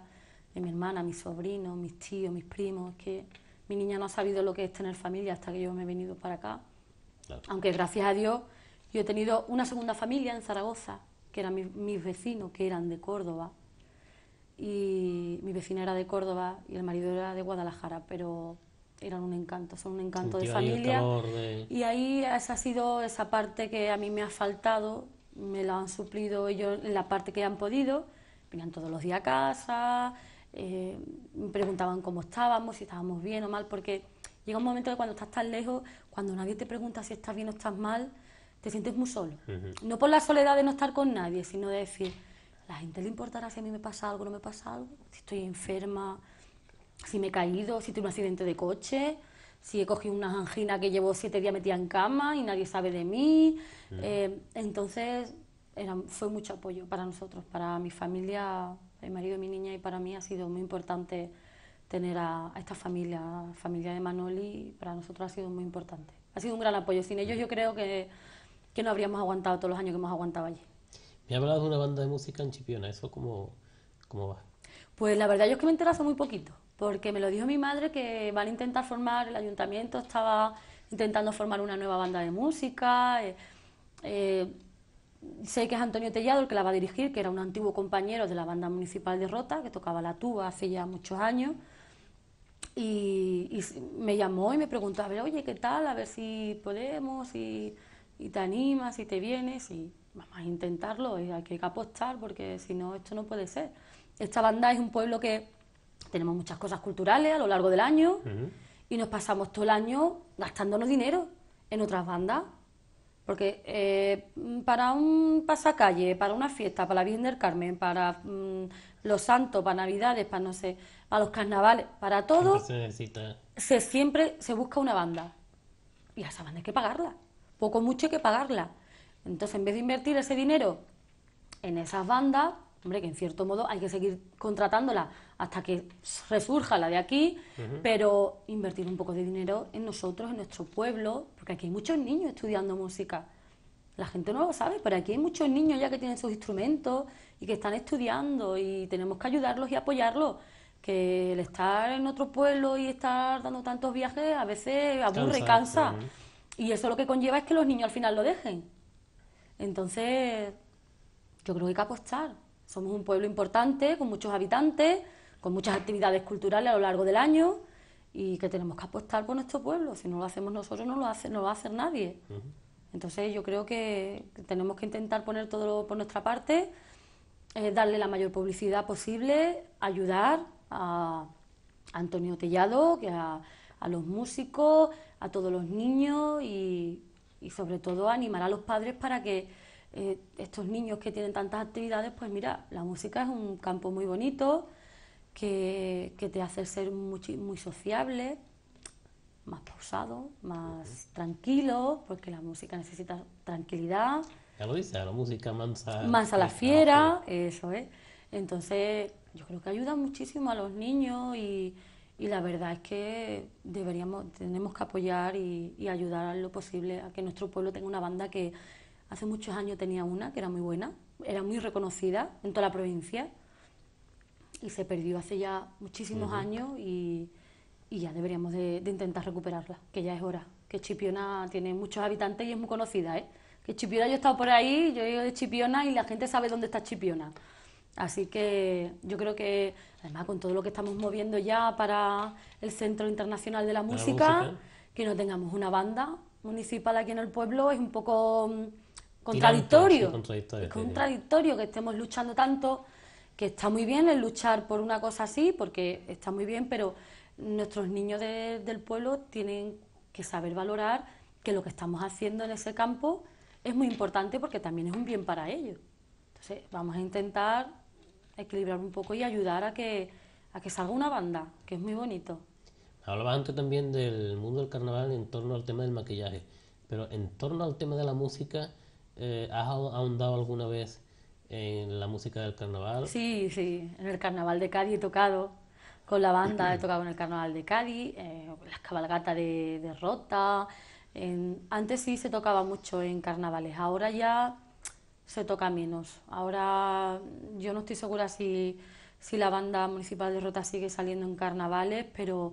de mi hermana, mis sobrinos, mis tíos, mis primos, que mi niña no ha sabido lo que es tener familia hasta que yo me he venido para acá. Aunque gracias a Dios yo he tenido una segunda familia en Zaragoza, que eran mis, vecinos, que eran de Córdoba. Y mi vecina era de Córdoba y el marido era de Guadalajara, pero eran un encanto, son un encanto de familia. Y ahí esa ha sido esa parte que a mí me ha faltado, me la han suplido ellos en la parte que han podido. Venían todos los días a casa, eh, me preguntaban cómo estábamos, si estábamos bien o mal, porque Llega un momento de cuando estás tan lejos, cuando nadie te pregunta si estás bien o estás mal, te sientes muy solo. No por la soledad de no estar con nadie, sino de decir, ¿a la gente le importará si a mí me pasa algo o no me pasa algo? Si estoy enferma, si me he caído, si tuve un accidente de coche, si he cogido una angina que llevo siete días metida en cama y nadie sabe de mí. Eh, entonces, fue mucho apoyo para nosotros, para mi familia, el marido, mi niña y para mí ha sido muy importante tener a, esta familia, a la familia de Manoli, para nosotros ha sido muy importante. Ha sido un gran apoyo. Sin ellos yo creo que, que no habríamos aguantado todos los años que hemos aguantado allí. Me ha hablado de una banda de música en Chipiona, ¿eso cómo, cómo va? Pues la verdad yo es que me enteré muy poquito, porque me lo dijo mi madre que van a intentar formar, el ayuntamiento estaba intentando formar una nueva banda de música. Eh, eh, sé que es Antonio Tellado el que la va a dirigir, que era un antiguo compañero de la banda municipal de Rota, que tocaba la tuba hace ya muchos años. Y, me llamó y me preguntó, a ver, oye, ¿qué tal? A ver si podemos, y, te animas, si te vienes, y vamos a intentarlo, y eh, hay que apostar, porque si no, esto no puede ser. Esta banda es un pueblo que tenemos muchas cosas culturales a lo largo del año, y nos pasamos todo el año gastándonos dinero en otras bandas. Porque eh, para un pasacalle, para una fiesta, para la Virgen del Carmen, para mm, los santos, para Navidades, para no sé, a los carnavales, para todo, se, siempre se busca una banda. Y a esa banda hay que pagarla. Poco mucho hay que pagarla. Entonces, en vez de invertir ese dinero en esas bandas, hombre, que en cierto modo hay que seguir contratándola hasta que resurja la de aquí, pero invertir un poco de dinero en nosotros, en nuestro pueblo, porque aquí hay muchos niños estudiando música. La gente no lo sabe, pero aquí hay muchos niños ya que tienen sus instrumentos y que están estudiando y tenemos que ayudarlos y apoyarlos que el estar en otro pueblo y estar dando tantos viajes a veces aburre, cansa. cansa. Y eso lo que conlleva es que los niños al final lo dejen. Entonces, yo creo que hay que apostar. Somos un pueblo importante, con muchos habitantes, con muchas actividades culturales a lo largo del año y que tenemos que apostar por nuestro pueblo. Si no lo hacemos nosotros, no lo, hace, no lo va a hacer nadie. Entonces yo creo que tenemos que intentar poner todo por nuestra parte, eh, darle la mayor publicidad posible, ayudar a Antonio Tellado, que a, los músicos, a todos los niños y, sobre todo animar a los padres para que eh, estos niños que tienen tantas actividades, pues mira, la música es un campo muy bonito que, te hace ser muy, sociable, más pausado, más tranquilo, porque la música necesita tranquilidad. Ya lo dice, la música mansa. Mansa la fiera, ah, eso es. ¿eh? Entonces, yo creo que ayuda muchísimo a los niños y, la verdad es que deberíamos, tenemos que apoyar y, ayudar a lo posible a que nuestro pueblo tenga una banda que hace muchos años tenía una, que era muy buena, era muy reconocida en toda la provincia y se perdió hace ya muchísimos años y, ya deberíamos de, de, intentar recuperarla, que ya es hora, que Chipiona tiene muchos habitantes y es muy conocida, ¿eh? Que Chipiona, yo he estado por ahí, yo he ido de Chipiona y la gente sabe dónde está Chipiona. Así que yo creo que, además, con todo lo que estamos moviendo ya para el Centro Internacional de la, música, que no tengamos una banda municipal aquí en el pueblo es un poco mm, contradictorio. contradictorio, es contradictorio que estemos luchando tanto, que está muy bien el luchar por una cosa así, porque está muy bien, pero nuestros niños del pueblo tienen que saber valorar que lo que estamos haciendo en ese campo es muy importante porque también es un bien para ellos. Entonces, vamos a intentar equilibrar un poco y ayudar a que, a que salga una banda, que es muy bonito. Hablabas antes también del mundo del carnaval en torno al tema del maquillaje, pero en torno al tema de la música, eh, ¿has ahondado alguna vez en la música del carnaval? Sí, sí, en el carnaval de Cádiz he tocado, con la banda he tocado en el carnaval de Cádiz, las cabalgatas de, de Rota. antes sí se tocaba mucho en carnavales, ahora ya se toca menos. Ahora yo no estoy segura si, si la banda municipal de Rota sigue saliendo en carnavales, pero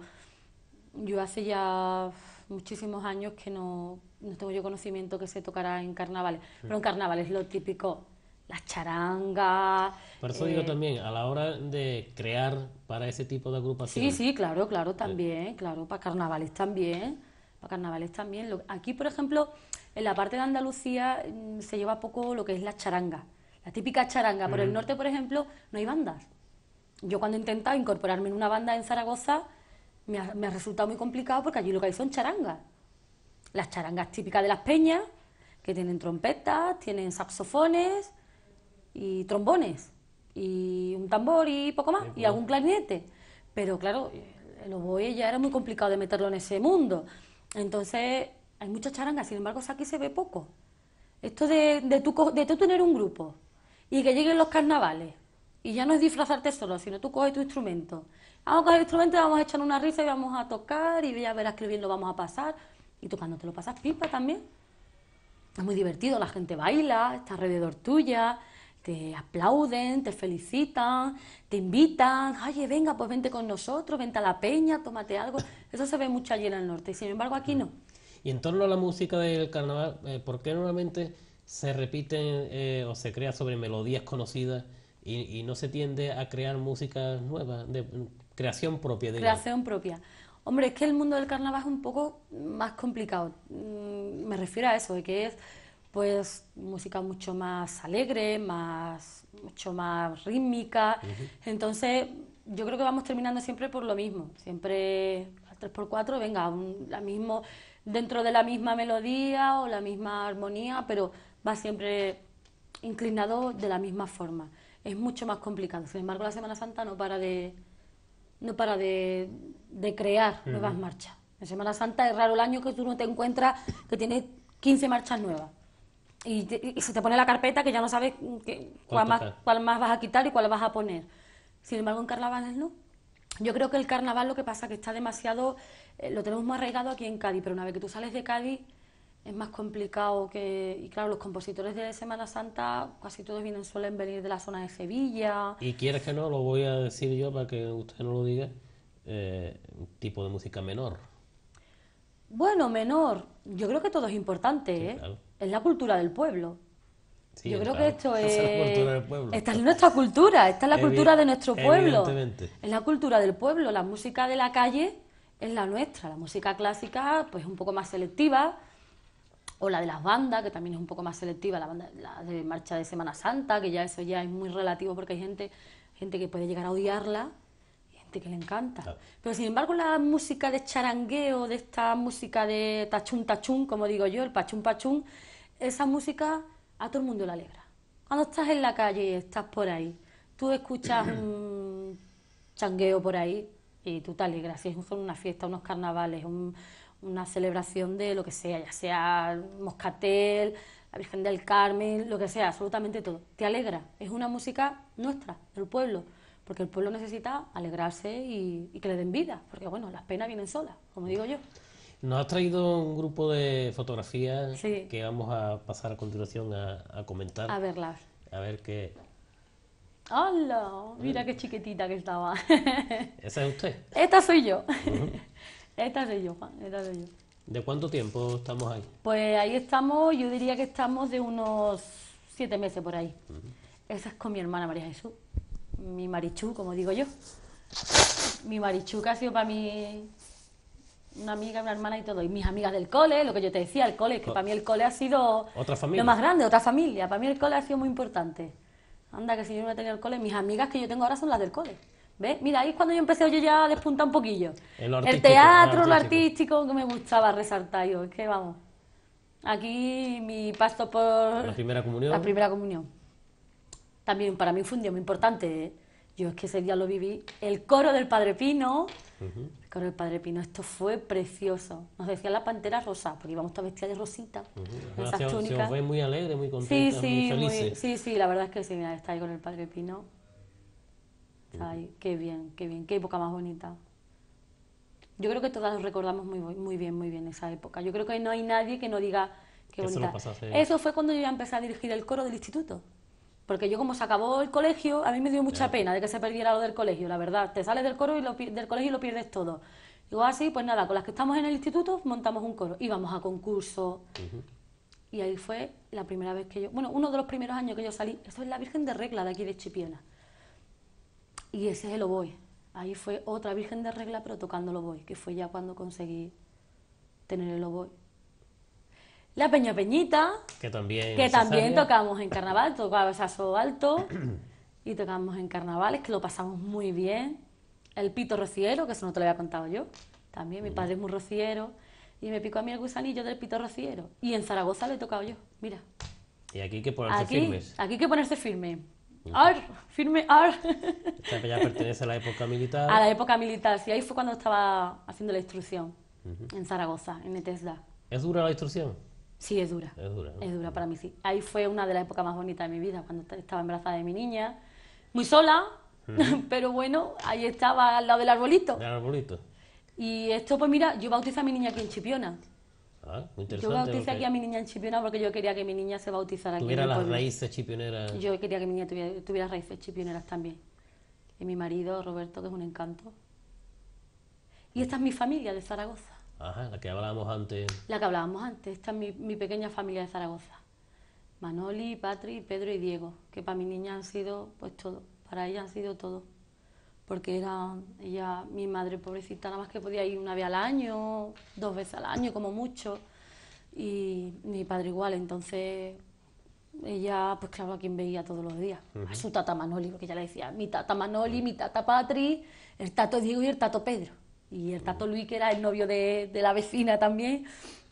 yo hace ya muchísimos años que no, no tengo yo conocimiento que se tocará en carnavales. Pero en carnavales lo típico, las charangas. Por eso digo eh, también, a la hora de crear para ese tipo de agrupaciones. Sí, sí, claro, claro, también, claro, para carnavales también. Para carnavales también. Aquí, por ejemplo, en la parte de Andalucía mm, se lleva poco lo que es la charanga, la típica charanga. Por el norte, por ejemplo, no hay bandas. Yo cuando he intentado incorporarme en una banda en Zaragoza, me ha, resultado muy complicado porque allí lo que hay son charangas. Las charangas típicas de las peñas, que tienen trompetas, tienen saxofones y trombones, y un tambor y poco más, y algún clarinete. Pero claro, el eh, oboe ya era muy complicado de meterlo en ese mundo. Entonces, hay muchas charanga, sin embargo, aquí se ve poco. Esto de, de, tú, de tener un grupo y que lleguen los carnavales y ya no es disfrazarte solo, sino tú coges tu instrumento. Vamos a coger el instrumento, vamos a echar una risa y vamos a tocar y ya verás que bien lo vamos a pasar. Y tú cuando te lo pasas pipa también. Es muy divertido, la gente baila, está alrededor tuya, te aplauden, te felicitan, te invitan, oye, venga, pues vente con nosotros, vente a la peña, tómate algo. Eso se ve mucho allí en el norte, sin embargo aquí no. Y en torno a la música del carnaval, eh, ¿por qué normalmente se repiten eh, o se crea sobre melodías conocidas y, no se tiende a crear música nueva, de creación propia? Creación propia. Hombre, es que el mundo del carnaval es un poco más complicado. Mm, me refiero a eso, de que es pues música mucho más alegre, más mucho más rítmica. Entonces, yo creo que vamos terminando siempre por lo mismo, siempre al 3x4, venga, un, la mismo dentro de la misma melodía o la misma armonía, pero va siempre inclinado de la misma forma. Es mucho más complicado. Sin embargo, la Semana Santa no para de, no para de, crear nuevas marchas. En Semana Santa es raro el año que tú no te encuentras que tienes 15 marchas nuevas. Y, se te pone la carpeta que ya no sabes cuál, más, vas a quitar y cuál vas a poner. Sin embargo, en carnavales no. Yo creo que el carnaval lo que pasa es que está demasiado, eh, lo tenemos más arraigado aquí en Cádiz, pero una vez que tú sales de Cádiz es más complicado que, y claro, los compositores de Semana Santa casi todos vienen, suelen venir de la zona de Sevilla. Y quieres que no, lo voy a decir yo para que usted no lo diga, eh, un tipo de música menor. Bueno, menor, yo creo que todo es importante, ¿eh? es la cultura del pueblo. Yo creo que esto es. es Esta es nuestra cultura, esta es la cultura de nuestro pueblo. Es la cultura del pueblo. La música de la calle es la nuestra. La música clásica, pues un poco más selectiva, o la de las bandas, que también es un poco más selectiva, la, banda, la de marcha de Semana Santa, que ya eso ya es muy relativo porque hay gente, gente que puede llegar a odiarla y gente que le encanta. Pero sin embargo, la música de charangueo, de esta música de tachun tachún, como digo yo, el pachún pachún, esa música a todo el mundo le alegra. Cuando estás en la calle y estás por ahí, tú escuchas un changueo por ahí y tú te alegras. Si es una fiesta, unos carnavales, una celebración de lo que sea, ya sea Moscatel, la Virgen del Carmen, lo que sea, absolutamente todo. Te alegra. Es una música nuestra, del pueblo, porque el pueblo necesita alegrarse y, y que le den vida, porque bueno, las penas vienen solas, como digo yo. Nos has traído un grupo de fotografías que vamos a pasar a continuación a, comentar. A verlas. A ver qué. ¡Hola! Mira mm. qué chiquitita que estaba. ¿Esa es usted? Esta soy yo. Esta soy yo, Juan. yo. ¿De cuánto tiempo estamos ahí? Pues ahí estamos, yo diría que estamos de unos siete meses por ahí. Esa es con mi hermana María Jesús, mi marichú, como digo yo. Mi marichú que ha sido para mí una amiga, una hermana y todo. Y mis amigas del cole, lo que yo te decía, el cole, que pues para mí el cole ha sido otra lo más grande, otra familia. Para mí el cole ha sido muy importante. Anda, que si yo no tenía el cole, mis amigas que yo tengo ahora son las del cole. ¿Ves? Mira, ahí es cuando yo empecé yo ya a despuntar un poquillo. El, teatro, lo artístico. que me gustaba resaltar yo. Es que vamos. Aquí mi pasto por. La primera comunión. La primera comunión. También para mí fue un día muy importante. ¿eh? Yo es que ese día lo viví. El coro del Padre Pino con el Padre Pino, esto fue precioso. Nos decía la pantera rosa, porque íbamos todas vestidas de rosita, esas ah, se, túnicas. ve muy alegre, muy contenta, sí, sí, muy sí, sí, la verdad es que sí, mira, está ahí con el Padre Pino. Está qué bien, qué bien, qué época más bonita. Yo creo que todas nos recordamos muy, muy bien, muy bien esa época. Yo creo que no hay nadie que no diga que Eso fue cuando yo ya empecé a dirigir el coro del instituto. Porque yo como se acabó el colegio, a mí me dio mucha pena de que se perdiera lo del colegio, la verdad. Te sales del coro y del colegio y lo pierdes todo. Digo, así, ah, pues nada, con las que estamos en el instituto montamos un coro. Íbamos a concurso Y ahí fue la primera vez que yo, bueno, uno de los primeros años que yo salí, eso es la Virgen de Regla de aquí de Chipiona. Y ese es el oboe. Ahí fue otra Virgen de Regla, pero tocando el oboe, que fue ya cuando conseguí tener el oboe. La Peña Peñita. Que también. Que también tocamos en carnaval, tocaba sasso Alto y tocamos en carnavales, que lo pasamos muy bien. El Pito Rociero, que eso no te lo había contado yo. También, mi mm. padre es muy rociero. Y me picó a mí el gusanillo del Pito Rociero. Y en Zaragoza lo he tocado yo, mira. Y aquí hay que ponerse aquí, firmes. Aquí hay que ponerse firme. Ar, firme, ar. Esta ya pertenece a la época militar. A la época militar, sí, ahí fue cuando estaba haciendo la instrucción. En Zaragoza, en Etesda. ¿Es dura la instrucción? Sí, es dura. Es dura, Es dura para mí, sí. Ahí fue una de las épocas más bonitas de mi vida, cuando estaba embarazada de mi niña, muy sola, pero bueno, ahí estaba al lado del arbolito. Del arbolito. Y esto, pues mira, yo bauticé a mi niña aquí en Chipiona. Ah, muy interesante. Yo bauticé aquí a mi niña en Chipiona porque yo quería que mi niña se bautizara aquí. Tuviera las raíces chipioneras. Yo quería que mi niña tuviera, tuviera raíces chipioneras también. Y mi marido, Roberto, que es un encanto. Y esta es mi familia de Zaragoza la que hablábamos antes. La que hablábamos antes. Esta es mi, pequeña familia de Zaragoza. Manoli, Patri, Pedro y Diego, que para mi niña han sido pues todo. Para ella han sido todo. Porque era ella, mi madre pobrecita, nada más que podía ir una vez al año, dos veces al año como mucho. Y mi padre igual, entonces ella, pues claro, a quien veía todos los días. A su tata Manoli, porque ella le decía, mi tata Manoli, mi tata Patri, el tato Diego y el tato Pedro. Y el Tato Luis, que era el novio de, la vecina también,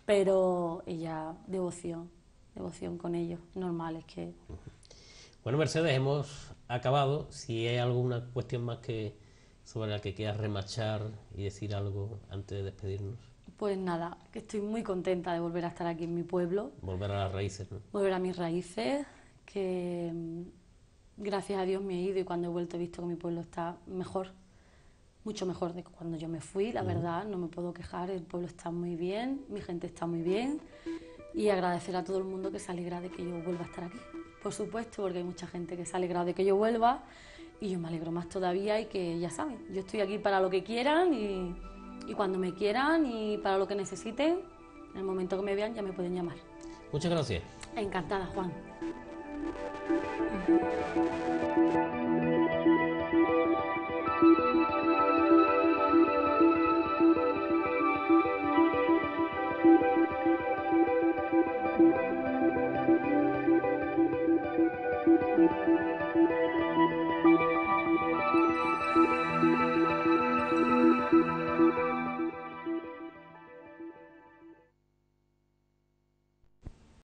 pero ella, devoción, devoción con ellos, normal, es que... Bueno, Mercedes, hemos acabado. Si hay alguna cuestión más que sobre la que quieras remachar y decir algo antes de despedirnos. Pues nada, que estoy muy contenta de volver a estar aquí en mi pueblo. Volver a las raíces, ¿no? Volver a mis raíces, que mm, gracias a Dios me he ido y cuando he vuelto he visto que mi pueblo está mejor mucho mejor de cuando yo me fui, la verdad, no me puedo quejar, el pueblo está muy bien, mi gente está muy bien y agradecer a todo el mundo que se alegra de que yo vuelva a estar aquí, por supuesto, porque hay mucha gente que se alegra de que yo vuelva y yo me alegro más todavía y que ya saben, yo estoy aquí para lo que quieran y, y cuando me quieran y para lo que necesiten, en el momento que me vean ya me pueden llamar. Muchas gracias. Encantada, Juan.